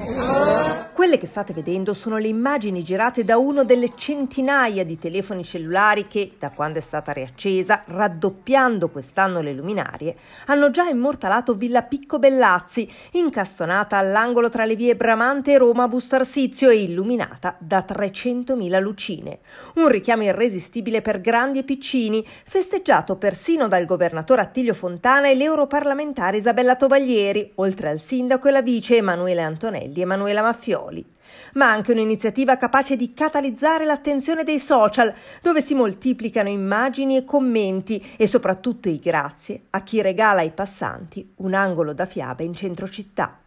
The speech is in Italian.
Oh. Quelle che state vedendo sono le immagini girate da uno delle centinaia di telefoni cellulari che, da quando è stata riaccesa, raddoppiando quest'anno le luminarie, hanno già immortalato Villa Picco Bellazzi, incastonata all'angolo tra le vie Bramante e Roma Bustarsizio e illuminata da 300.000 lucine. Un richiamo irresistibile per grandi e piccini, festeggiato persino dal governatore Attilio Fontana e l'europarlamentare Isabella Tovaglieri, oltre al sindaco e la vice Emanuele Antonelli e Manuela Maffioli soli, ma anche un'iniziativa capace di catalizzare l'attenzione dei social, dove si moltiplicano immagini e commenti e soprattutto i grazie a chi regala ai passanti un angolo da fiabe in centro città.